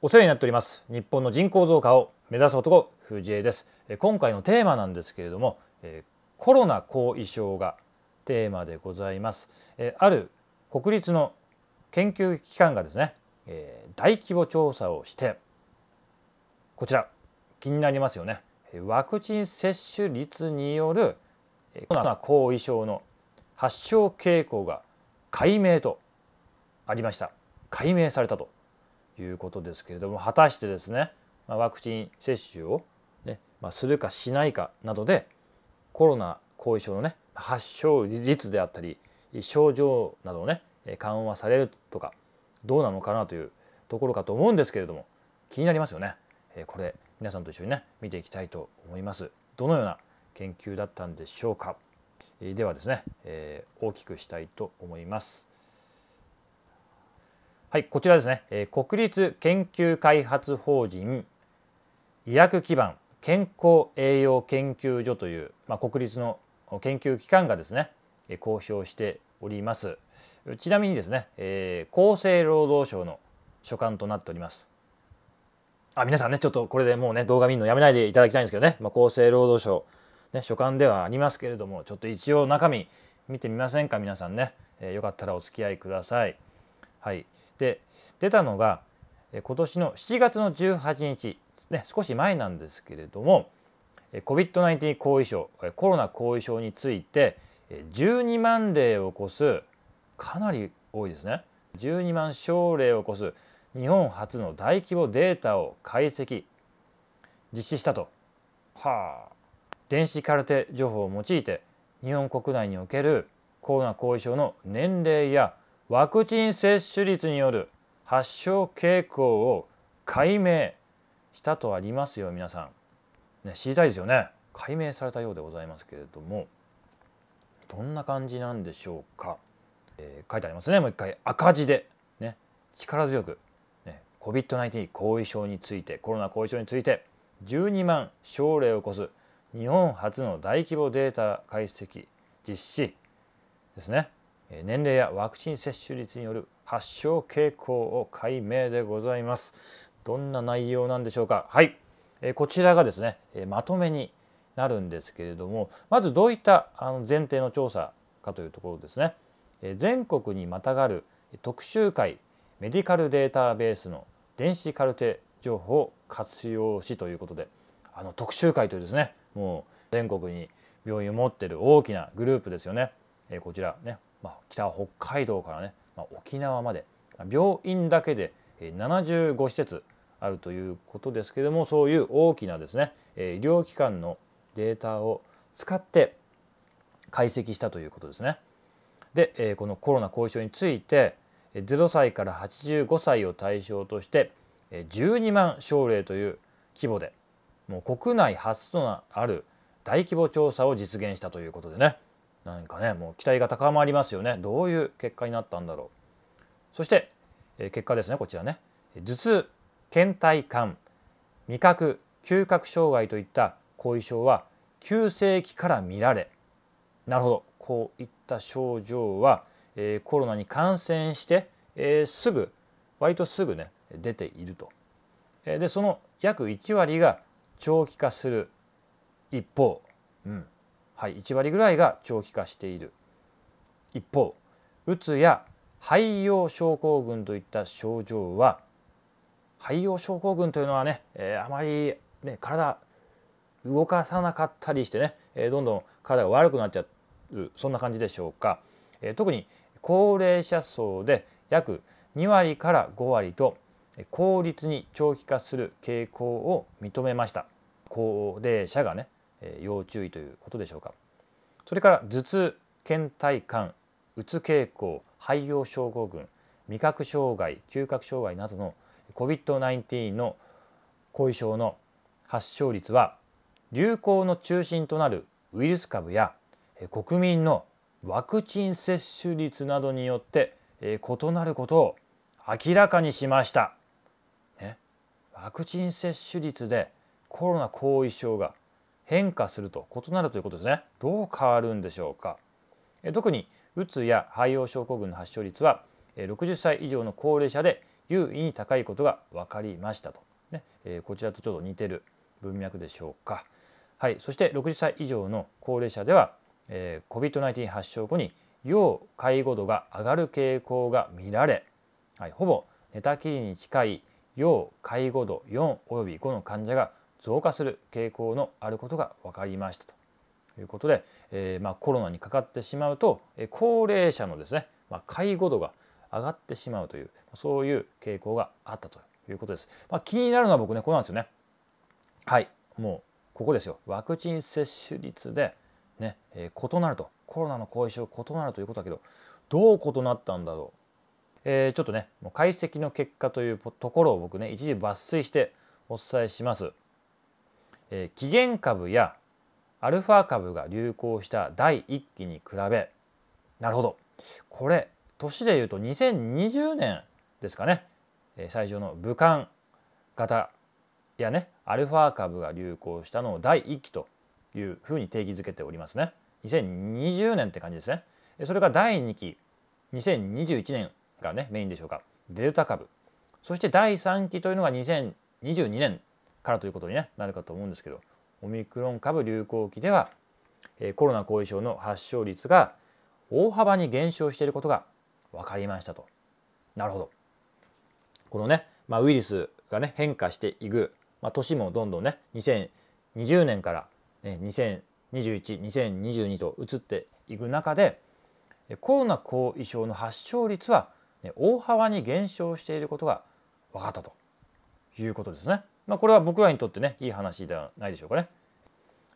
お世話になっております日本の人口増加を目指す男藤江です今回のテーマなんですけれどもコロナ後遺症がテーマでございますある国立の研究機関がですね大規模調査をしてこちら気になりますよねワクチン接種率によるコロナ後遺症の発症傾向が解明とありました解明されたということですけれども果たしてですねワクチン接種をね、ねまあ、するかしないかなどでコロナ後遺症のね発症率であったり症状などをね緩和されるとかどうなのかなというところかと思うんですけれども気になりますよね。これ皆さんと一緒にね見ていきたいと思います。どのような研究だったんでしょうか。ではですね、えー、大きくしたいと思います。はい、こちらですね、えー、国立研究開発法人医薬基盤健康栄養研究所という、まあ、国立の研究機関がですね、えー、公表しておりますちなみにですね、えー、厚生労働省の所管となっておりますあ皆さんねちょっとこれでもうね動画見るのやめないでいただきたいんですけどね、まあ、厚生労働省、ね、所管ではありますけれどもちょっと一応中身見てみませんか皆さんね、えー、よかったらお付き合いくださいはい、で出たのが今年の7月の18日、ね、少し前なんですけれども COVID-19 後遺症コロナ後遺症について12万例を超すかなり多いですね12万症例を超す日本初の大規模データを解析実施したと。はあ電子カルテ情報を用いて日本国内におけるコロナ後遺症の年齢やワクチン接種率による発症傾向を解明したとありますよ皆さん、ね、知りたいですよね解明されたようでございますけれどもどんな感じなんでしょうか、えー、書いてありますねもう一回赤字で、ね、力強く、ね、COVID-19 後遺症についてコロナ後遺症について12万症例を超す日本初の大規模データ解析実施ですね年齢やワクチン接種率による発症傾向を解明でございますどんな内容なんでしょうかはい、えこちらがですね、えまとめになるんですけれどもまずどういったあの前提の調査かというところですね、え全国にまたがる特集会メディカルデータベースの電子カルテ情報を活用しということであの特集会というですねもう全国に病院を持ってる大きなグループですよね、えこちらねまあ、北北海道からね、まあ、沖縄まで病院だけで75施設あるということですけれどもそういう大きなですね医療機関のデータを使って解析したということですね。でこのコロナ後遺症について0歳から85歳を対象として12万症例という規模でもう国内初となる大規模調査を実現したということでねなんかねもう期待が高まりますよねどういう結果になったんだろうそして、え結果ですねこちらね頭痛倦怠感味覚嗅覚障害といった後遺症は急性期から見られなるほどこういった症状は、えコロナに感染して、えすぐ割とすぐね出ていると。でその約1割が長期化する一方、うん、はい、1割ぐらいが長期化している一方うつや肺葉症候群といった症状は肺葉症候群というのはね、えー、あまり、ね、体動かさなかったりしてね、えー、どんどん体が悪くなっちゃうそんな感じでしょうか、えー、特に高齢者層で約2割から5割と効率に長期化する傾向を認めました高齢者がね要注意ということでしょうかそれから頭痛倦怠感うつ傾向肺葉症候群味覚障害嗅覚障害などの COVID-19 の後遺症の発症率は流行の中心となるウイルス株や国民のワクチン接種率などによって異なることを明らかにしました、ね、ワクチン接種率でコロナ後遺症が変化すると異なるということですねどう変わるんでしょうか特にうつや肺葉症候群の発症率は60歳以上の高齢者で優位に高いことが分かりましたと、ねえこちらとちょっと似てる文脈でしょうか、はい、そして60歳以上の高齢者では、えー、COVID-19 発症後に要介護度が上がる傾向が見られ、はい、ほぼ寝たきりに近い要介護度4および5の患者が増加する傾向のあることが分かりましたということで、えー、まあ、コロナにかかってしまうと高齢者のですね、まあ、介護度が上がってしまうというそういう傾向があったということです。まあ、気になるのは僕ねこれなんですよね。はいもうここですよワクチン接種率でね、えー、異なるとコロナの後遺症異なるということだけどどう異なったんだろうえー、ちょっとねもう解析の結果というところを僕ね一時抜粋してお伝えします。えー、起源株やアルファ株が流行した第1期に比べなるほどこれ年でいうと2020年ですかね、え最初の武漢型やねアルファ株が流行したのを第1期というふうに定義づけておりますね2020年って感じですねそれが第2期2021年がねメインでしょうかデルタ株そして第3期というのが2022年からということになるかと思うんですけどオミクロン株流行期ではコロナ後遺症の発症率が大幅に減少していることが分かりましたと。なるほど。このね、まあ、ウイルスがね変化していく、まあ、年もどんどんね2020年から、ね、20212022と移っていく中でコロナ後遺症の発症率は、ね、大幅に減少していることが分かったということですね。まあ、これは僕らにとってねいい話ではないでしょうかね。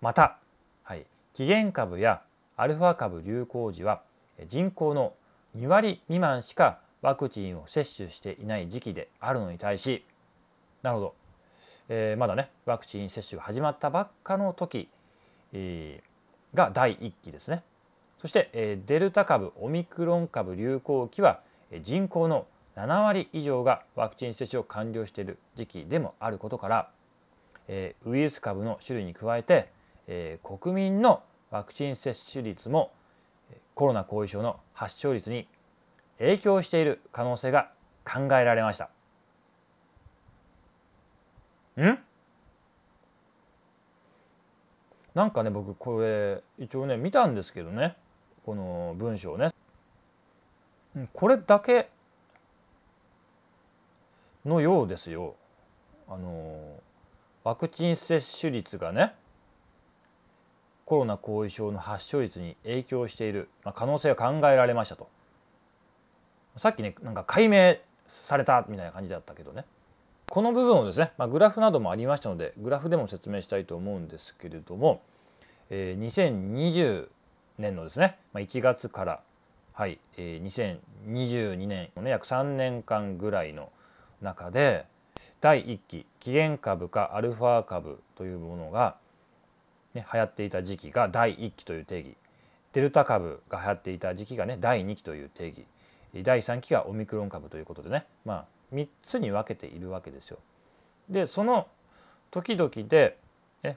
また、はい、起源株やアルファ株流行時は人口の2割未満しかワクチンを接種していない時期であるのに対しなるほど、えー、まだねワクチン接種が始まったばっかの時、えー、が第1期ですね。そして、えー、デルタ株オミクロン株流行期は人口の7割以上がワクチン接種を完了している時期でもあることから、えー、ウイルス株の種類に加えて、えー、国民のワクチン接種率もコロナ後遺症の発症率に影響している可能性が考えられましたんなんかね僕これ一応ね見たんですけどねこの文章ねこれだけのようですよ。あのワクチン接種率がねコロナ後遺症の発症率に影響している、まあ、可能性が考えられましたとさっきねなんか解明されたみたいな感じだったけどねこの部分をですね、まあ、グラフなどもありましたのでグラフでも説明したいと思うんですけれども、えー、2020年のですね、まあ、1月から、はいえー、2022年の、ね、約3年間ぐらいの、中で第1期紀元株かアルファ株というものが、ね、流行っていた時期が第1期という定義デルタ株が流行っていた時期がね第2期という定義第3期がオミクロン株ということでね、まあ、3つに分けているわけですよ。でその時々で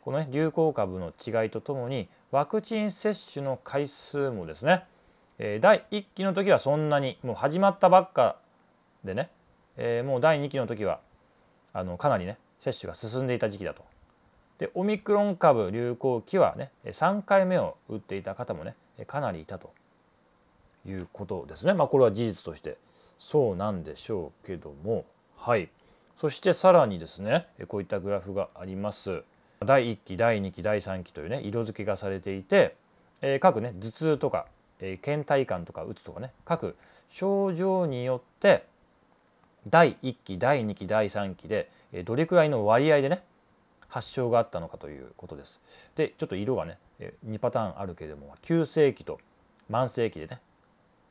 この、ね、流行株の違いとともにワクチン接種の回数もですね第1期の時はそんなにもう始まったばっかでねえー、もう第2期の時はあのかなりね接種が進んでいた時期だと。でオミクロン株流行期はね3回目を打っていた方もねかなりいたということですね。まあ、これは事実としてそうなんでしょうけどもはいそしてさらにですねこういったグラフがあります。第1期第2期第3期というね色付けがされていて、えー、各ね頭痛とか、えー、倦怠感とかうつとかね各症状によって第1期第2期第3期でどれくらいの割合でね発症があったのかということです。でちょっと色がね2パターンあるけれども急性期と慢性期でね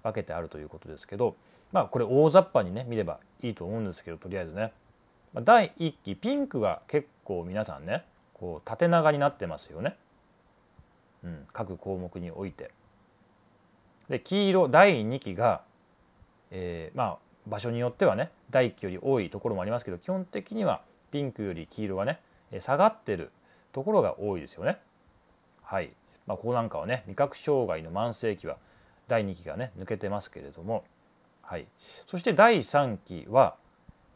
分けてあるということですけどまあこれ大雑把にね見ればいいと思うんですけどとりあえずね第1期ピンクが結構皆さんねこう縦長になってますよね、うん、各項目において。で黄色第2期が、えー、まあ場所によってはね大気より多いところもありますけど基本的にはピンクより黄色がね下がってるところが多いですよね。はい、まあ、ここなんかはね味覚障害の慢性期は第2期がね抜けてますけれども、はい、そして第3期は、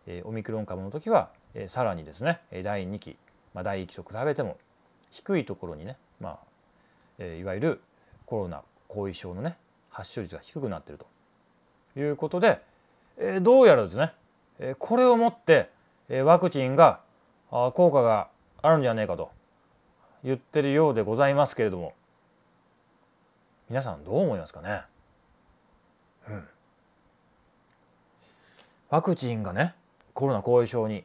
えー、オミクロン株の時は、えー、さらにですね第2期、まあ、第1期と比べても低いところにね、まあえー、いわゆるコロナ後遺症のね発症率が低くなってるということで、えどうやらですね、えこれをもって、えワクチンがあ効果があるんじゃねえかと言ってるようでございますけれども皆さんどう思いますかね、うん、ワクチンがねコロナ後遺症に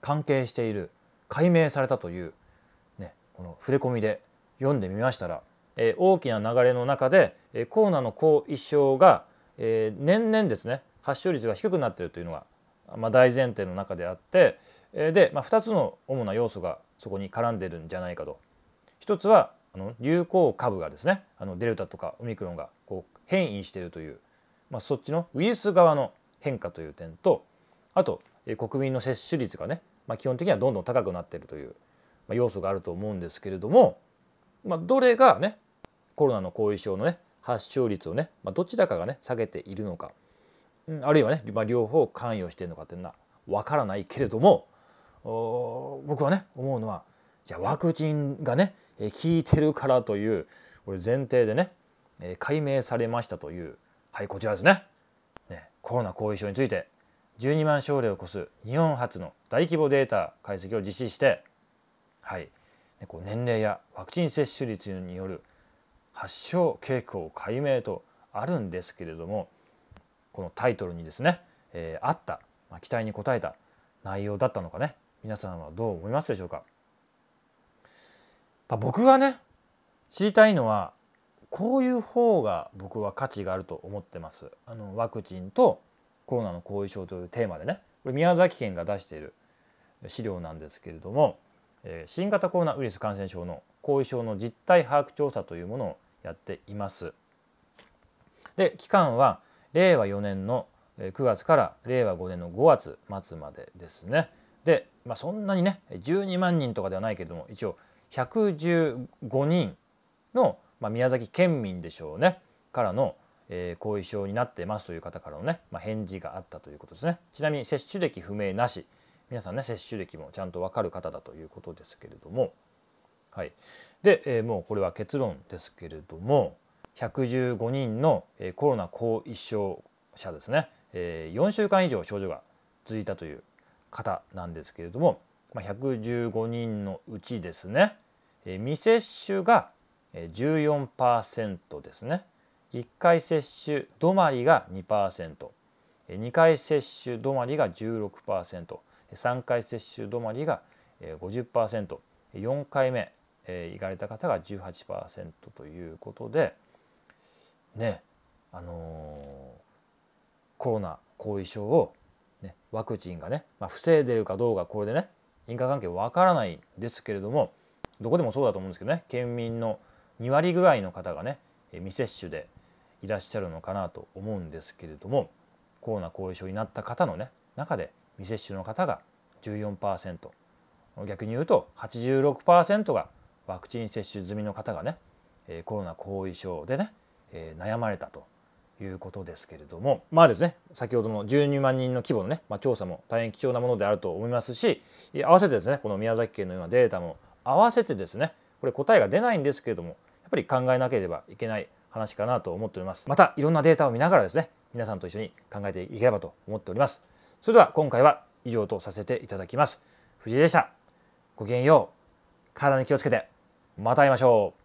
関係している解明されたという、ね、この触れ込みで読んでみましたら、え大きな流れの中で、えコロナの後遺症が、えー、年々ですね発症率が低くなっているというのが、まあ、大前提の中であって、えー、で、まあ、2つの主な要素がそこに絡んでるんじゃないかと。一つはあの流行株がですねあのデルタとかオミクロンがこう変異しているという、まあ、そっちのウイルス側の変化という点とあと、えー、国民の接種率がね、まあ、基本的にはどんどん高くなっているという、まあ、要素があると思うんですけれども、まあ、どれがねコロナの後遺症のね発症率をね、まあ、どちらかがね下げているのかあるいはね、まあ、両方関与しているのかというのは分からないけれども僕はね思うのはじゃあワクチンがね効いてるからというこれ前提でね解明されましたというはいこちらですねねコロナ後遺症について12万症例を超す日本初の大規模データ解析を実施してはいこう年齢やワクチン接種率による発症傾向解明とあるんですけれどもこのタイトルにですね、えー、あった、まあ、期待に応えた内容だったのかね皆さんはどう思いますでしょうか、まあ、僕がね知りたいのはこういう方が僕は価値があると思ってます。あのワクチンとコロナの後遺症というテーマでねこれ宮崎県が出している資料なんですけれども、えー、新型コロナウイルス感染症の後遺症の実態把握調査というものをやっています。で期間は令和4年の9月から令和5年の5月末までですね。で、まあ、そんなにね12万人とかではないけども一応115人の、まあ、宮崎県民でしょうねからの、えー、後遺症になってますという方からのね、まあ、返事があったということですね。ちなみに接種歴不明なし皆さんね接種歴もちゃんと分かる方だということですけれども。はい、で、えー、もうこれは結論ですけれども115人のコロナ後遺症者ですね4週間以上症状が続いたという方なんですけれども115人のうちですね未接種が14%ですね1回接種止まりが 2%2 回接種止まりが 16%3 回接種止まりが 50%4 回目行かれた方が18%ということでねあのコロナ後遺症を、ね、ワクチンがね、まあ、防いでるかどうかこれでね因果関係わからないですけれどもどこでもそうだと思うんですけどね県民の2割ぐらいの方がね未接種でいらっしゃるのかなと思うんですけれどもコロナ後遺症になった方のね中で未接種の方が14%逆に言うと86%がワクチン接種済みの方がねコロナ後遺症でねえー、悩まれたということですけれどもまあですね先ほどの12万人の規模のね、まあ、調査も大変貴重なものであると思いますし合わせてですねこの宮崎県のようなデータも合わせてですねこれ答えが出ないんですけれどもやっぱり考えなければいけない話かなと思っておりますまたいろんなデータを見ながらですね皆さんと一緒に考えていければと思っておりますそれでは今回は以上とさせていただきます藤井でしたごきげんよう体に気をつけてまた会いましょう